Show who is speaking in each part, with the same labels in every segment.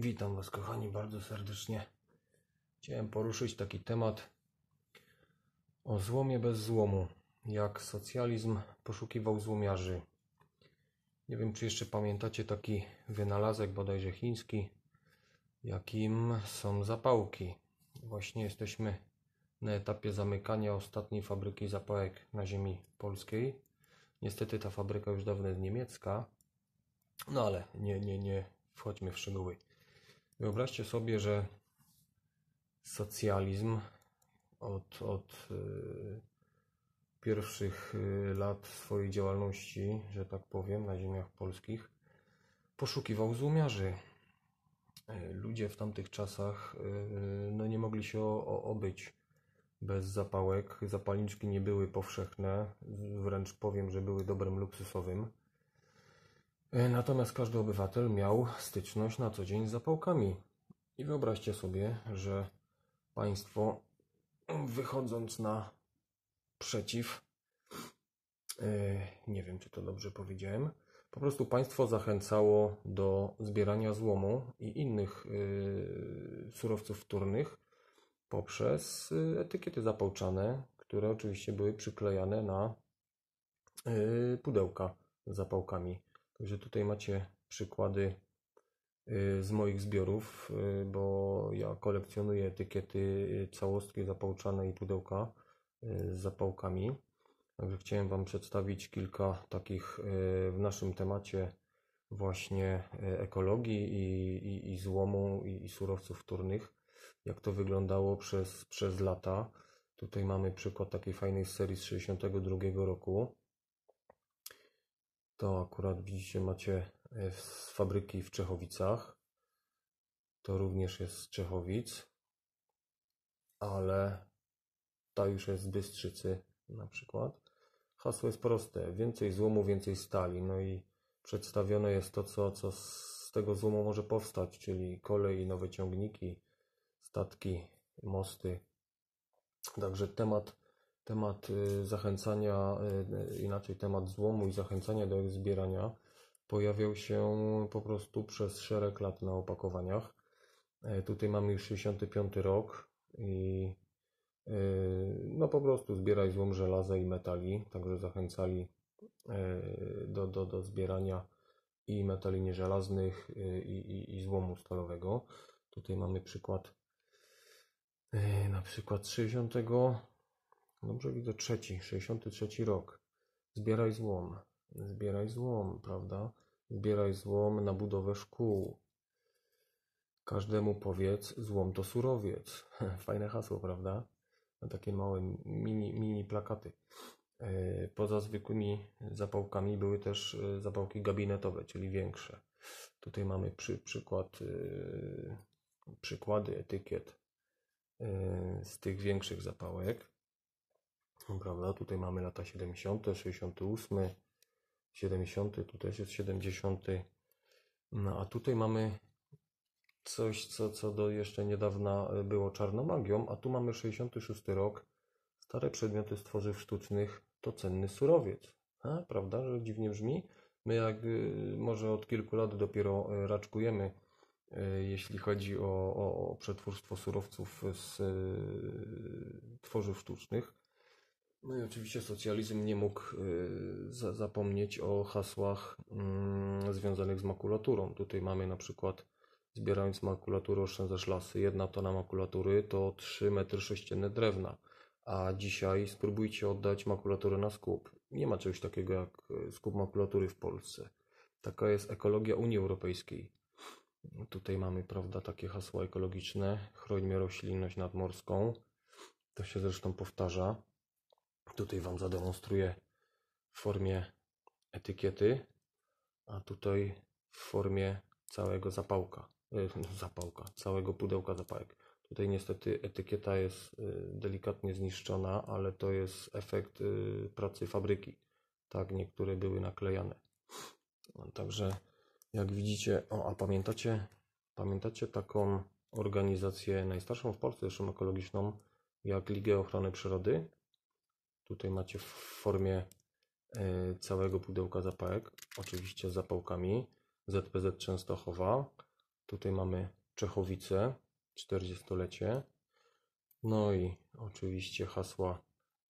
Speaker 1: Witam Was, kochani, bardzo serdecznie. Chciałem poruszyć taki temat o złomie bez złomu. Jak socjalizm poszukiwał złomiarzy. Nie wiem, czy jeszcze pamiętacie taki wynalazek, bodajże chiński, jakim są zapałki. Właśnie jesteśmy na etapie zamykania ostatniej fabryki zapałek na ziemi polskiej. Niestety ta fabryka już dawno jest niemiecka, no ale nie, nie, nie wchodźmy w szczegóły. Wyobraźcie sobie, że socjalizm od, od y, pierwszych y, lat swojej działalności, że tak powiem, na ziemiach polskich, poszukiwał złomiarzy. Y, ludzie w tamtych czasach no, nie mogli się o, o, obyć bez zapałek. Zapalniczki nie były powszechne, wręcz powiem, że były dobrem luksusowym. E, natomiast każdy obywatel miał styczność na co dzień z zapałkami. I wyobraźcie sobie, że państwo mm, wychodząc na przeciw, e, nie wiem czy to dobrze powiedziałem, po prostu państwo zachęcało do zbierania złomu i innych e, surowców wtórnych poprzez etykiety zapałczane, które oczywiście były przyklejane na pudełka z zapałkami. Także tutaj macie przykłady y, z moich zbiorów, y, bo ja kolekcjonuję etykiety y, całostki zapałczane i pudełka z zapałkami. Także chciałem Wam przedstawić kilka takich w naszym temacie właśnie ekologii i, i, i złomu i, i, surowców wtórnych, jak to wyglądało przez, przez lata. Tutaj mamy przykład takiej fajnej serii z 1962 roku. To akurat widzicie, macie e, z fabryki w Czechowicach. To również jest z Czechowic, ale ta już jest z Bystrzycy na przykład. Hasło jest proste: więcej złomu, więcej stali. No i przedstawione jest to, co, co z tego złomu może powstać, czyli kolej, nowe ciągniki, statki, mosty. Także temat temat y, zachęcania, y, inaczej temat złomu i zachęcania do ich zbierania pojawiał się po prostu przez szereg lat na opakowaniach. E, tutaj mamy już 65 rok i y, no po prostu zbieraj złom żelaza i metali, także zachęcali e, do, do, do zbierania i metali nieżelaznych i, i, i złomu stalowego. Tutaj mamy przykład e, na przykład 60 Dobrze widzę trzeci, 63 rok. Zbieraj złom. Zbieraj złom, prawda? Zbieraj złom na budowę szkół. Każdemu powiedz, złom to surowiec. Fajne hasło, prawda? Na takie małe mini, mini plakaty. E, poza zwykłymi zapałkami były też e, zapałki gabinetowe, czyli większe. Tutaj mamy przy, przykład, e, przykłady etykiet z tych większych zapałek. No prawda? Tutaj mamy lata 70., 68, 70, tu też jest 70. No, a tutaj mamy coś, co, co do jeszcze niedawna e, było czarną magią, a tu mamy 66 rok. Stare przedmioty z tworzyw sztucznych to cenny surowiec. A, prawda, że dziwnie brzmi? My jak y, może od kilku lat dopiero e, raczkujemy, e, jeśli chodzi o, o, o przetwórstwo surowców z tworzyw sztucznych. No i oczywiście socjalizm nie mógł y, zapomnieć o hasłach mm, związanych z makulaturą. Tutaj mamy na przykład zbierając makulaturę oszczędzasz lasy. Jedna tona makulatury to 3 metry sześcienne drewna. A dzisiaj spróbujcie oddać makulaturę na skup. Nie ma czegoś takiego jak y, skup makulatury w Polsce. Taka jest ekologia Unii Europejskiej. Tutaj mamy, prawda, takie hasła ekologiczne. Chrońmy roślinność nadmorską. To się zresztą powtarza. Tutaj Wam zademonstruję w formie etykiety, a tutaj w formie całego zapałka, e, zapałka, całego pudełka zapałek. Tutaj niestety etykieta jest e, delikatnie zniszczona, ale to jest efekt e, pracy fabryki. Tak, niektóre były naklejane. No, także jak widzicie, o, a pamiętacie, pamiętacie taką organizację najstarszą w Polsce, zresztą ekologiczną, jak Ligę Ochrony Przyrody? Tutaj macie w formie e, całego pudełka zapałek, oczywiście z zapałkami. ZPZ Częstochowa. Tutaj mamy Czechowice, 40-lecie. No i oczywiście hasła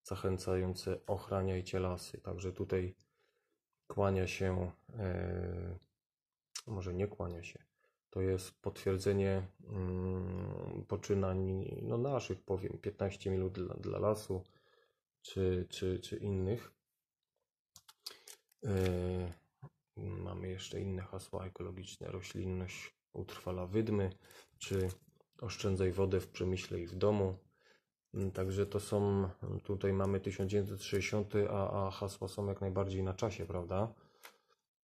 Speaker 1: zachęcające ochraniajcie lasy. Także tutaj kłania się, e, może nie kłania się, to jest potwierdzenie mm, poczynań no naszych, powiem, 15 minut dla, dla lasu, czy, czy, czy innych. E, mamy jeszcze inne hasła ekologiczne: roślinność utrwala wydmy, czy oszczędzaj wodę w przemyśle i w domu. Mm, także to są, tutaj mamy 1960, a, a hasła są jak najbardziej na czasie, prawda?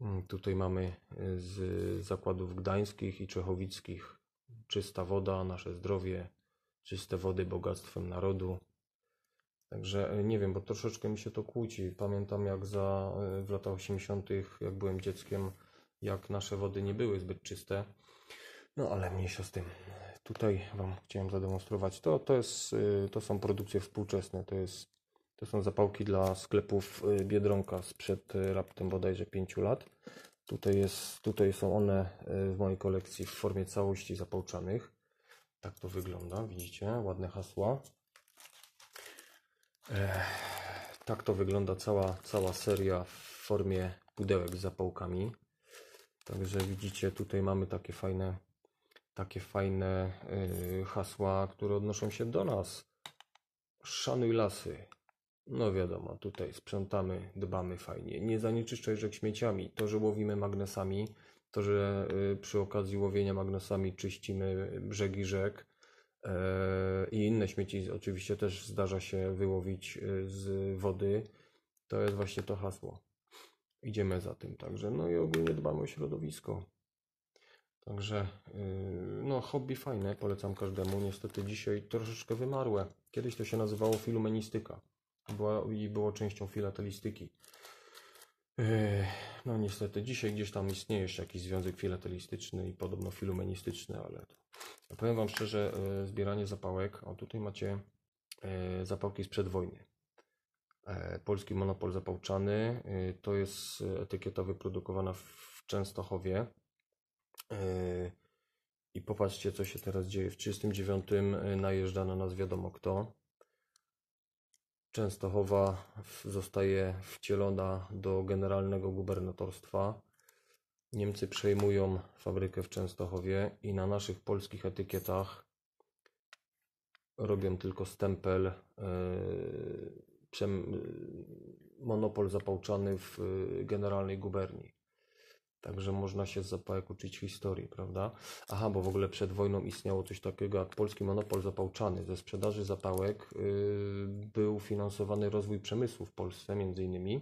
Speaker 1: Mm, tutaj mamy y, z zakładów gdańskich i czechowickich czysta woda, nasze zdrowie, czyste wody bogactwem narodu, Także e, nie wiem, bo troszeczkę mi się to kłóci. Pamiętam jak za, e, w latach 80., jak byłem dzieckiem, jak nasze wody nie były zbyt czyste. No ale mniejsza z tym. Tutaj Wam chciałem zademonstrować. To, to, jest, e, to są produkcje współczesne. To, jest, to są zapałki dla sklepów Biedronka sprzed raptem bodajże 5 lat. Tutaj, jest, tutaj są one w mojej kolekcji w formie całości zapałczanych. Tak to wygląda, widzicie? Ładne hasła tak to wygląda cała, cała seria w formie pudełek z zapałkami. Także widzicie, tutaj mamy takie fajne, takie fajne y, hasła, które odnoszą się do nas. Szanuj lasy. No wiadomo, tutaj sprzątamy, dbamy fajnie. Nie zanieczyszczaj rzek śmieciami. To, że łowimy magnesami, to, że y, przy okazji łowienia magnesami czyścimy brzegi rzek, E, i inne śmieci oczywiście też zdarza się wyłowić e, z wody. To jest właśnie to hasło. Idziemy za tym także. No i ogólnie dbamy o środowisko. Także e, no hobby fajne, polecam każdemu. Niestety dzisiaj troszeczkę wymarłe. Kiedyś to się nazywało filumenistyka była, i było częścią filatelistyki. No niestety, dzisiaj gdzieś tam istnieje jeszcze jakiś związek filatelistyczny i podobno filumenistyczny, ale ja powiem Wam szczerze, e, zbieranie zapałek, o tutaj macie e, zapałki sprzed wojny. E, polski monopol zapałczany, to jest etykieta wyprodukowana w Częstochowie. I popatrzcie, co się teraz dzieje. W 1939 najeżdża na nas wiadomo kto. Częstochowa zostaje wcielona do generalnego gubernatorstwa. Niemcy przejmują fabrykę w Częstochowie i na naszych polskich etykietach robią tylko stempel e, e, monopol zapałczany w e, generalnej guberni. Także można się z zapałek uczyć historii, prawda? Aha, bo w ogóle przed wojną istniało coś takiego jak polski monopol zapałczany. Ze sprzedaży zapałek yy, był finansowany rozwój przemysłu w Polsce, między innymi.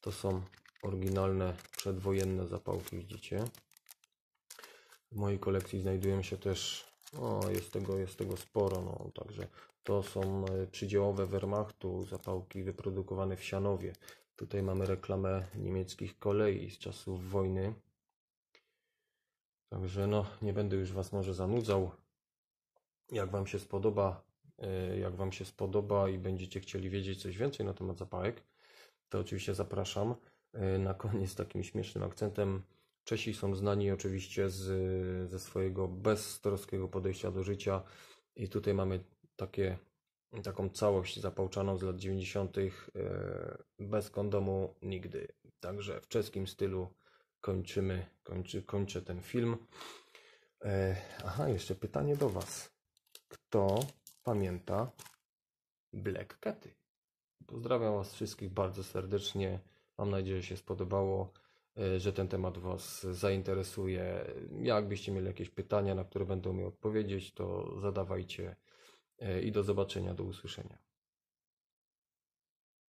Speaker 1: To są oryginalne przedwojenne zapałki, widzicie. W mojej kolekcji znajdują się też, o, jest tego, jest tego sporo, no, także to są e, przydziałowe Wehrmachtu zapałki wyprodukowane w Sianowie. Tutaj mamy reklamę niemieckich kolei z czasów wojny. Także no, nie będę już Was może zanudzał. Jak Wam się spodoba, e, jak Wam się spodoba i będziecie chcieli wiedzieć coś więcej na temat zapałek, to oczywiście zapraszam. E, na koniec takim śmiesznym akcentem. Czesi są znani oczywiście z, ze swojego beztroskiego podejścia do życia i tutaj mamy takie taką całość zapałczaną z lat 90. E, bez kondomu nigdy. Także w czeskim stylu kończymy, kończy, kończę ten film. E, aha, jeszcze pytanie do Was. Kto pamięta Black Caty? Pozdrawiam Was wszystkich bardzo serdecznie. Mam nadzieję, że się spodobało, e, że ten temat Was zainteresuje. Jakbyście mieli jakieś pytania, na które będę mi odpowiedzieć, to zadawajcie E, i do zobaczenia, do usłyszenia.